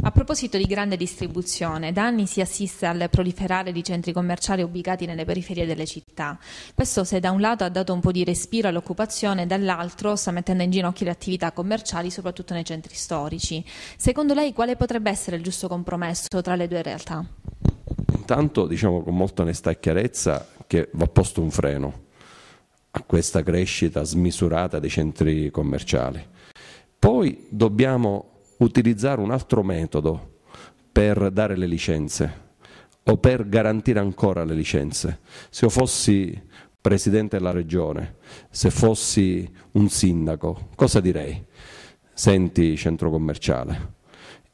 A proposito di grande distribuzione, da anni si assiste al proliferare di centri commerciali ubicati nelle periferie delle città. Questo se da un lato ha dato un po' di respiro all'occupazione, dall'altro sta mettendo in ginocchio le attività commerciali, soprattutto nei centri storici. Secondo lei quale potrebbe essere il giusto compromesso tra le due realtà? Intanto diciamo con molta onestà e chiarezza che va posto un freno a questa crescita smisurata dei centri commerciali. Poi dobbiamo utilizzare un altro metodo per dare le licenze o per garantire ancora le licenze. Se io fossi presidente della regione, se fossi un sindaco, cosa direi? Senti centro commerciale,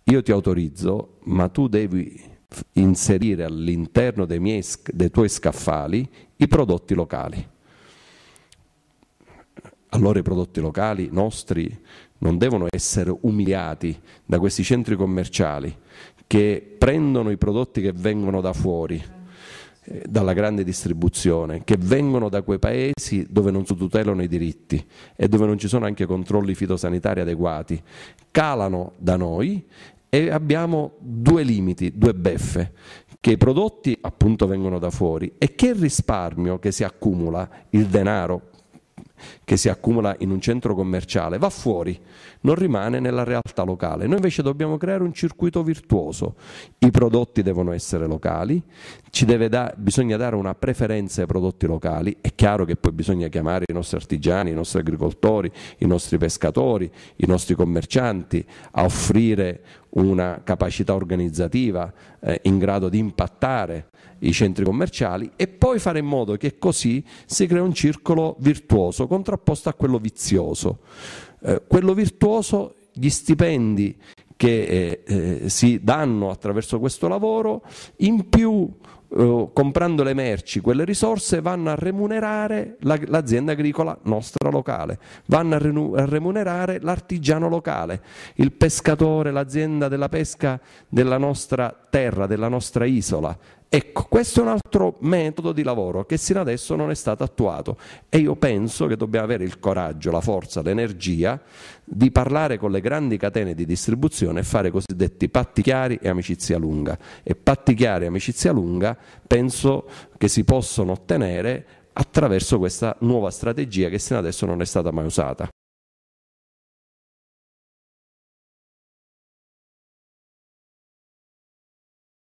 io ti autorizzo, ma tu devi inserire all'interno dei, dei tuoi scaffali i prodotti locali allora i prodotti locali nostri non devono essere umiliati da questi centri commerciali che prendono i prodotti che vengono da fuori, eh, dalla grande distribuzione, che vengono da quei paesi dove non si tutelano i diritti e dove non ci sono anche controlli fitosanitari adeguati, calano da noi e abbiamo due limiti, due beffe, che i prodotti appunto vengono da fuori e che il risparmio che si accumula, il denaro che si accumula in un centro commerciale va fuori, non rimane nella realtà locale. Noi invece dobbiamo creare un circuito virtuoso. I prodotti devono essere locali, da, bisogna dare una preferenza ai prodotti locali. È chiaro che poi bisogna chiamare i nostri artigiani, i nostri agricoltori, i nostri pescatori, i nostri commercianti a offrire una capacità organizzativa eh, in grado di impattare i centri commerciali e poi fare in modo che così si crei un circolo virtuoso contrapposto a quello vizioso. Eh, quello virtuoso gli stipendi che eh, eh, si danno attraverso questo lavoro, in più eh, comprando le merci, quelle risorse vanno a remunerare la, l'azienda agricola nostra locale, vanno a, renu- a remunerare l'artigiano locale, il pescatore, l'azienda della pesca della nostra terra, della nostra isola Ecco, questo è un altro metodo di lavoro che sino adesso non è stato attuato e io penso che dobbiamo avere il coraggio, la forza, l'energia di parlare con le grandi catene di distribuzione e fare cosiddetti patti chiari e amicizia lunga. E patti chiari e amicizia lunga penso che si possono ottenere attraverso questa nuova strategia che sino adesso non è stata mai usata.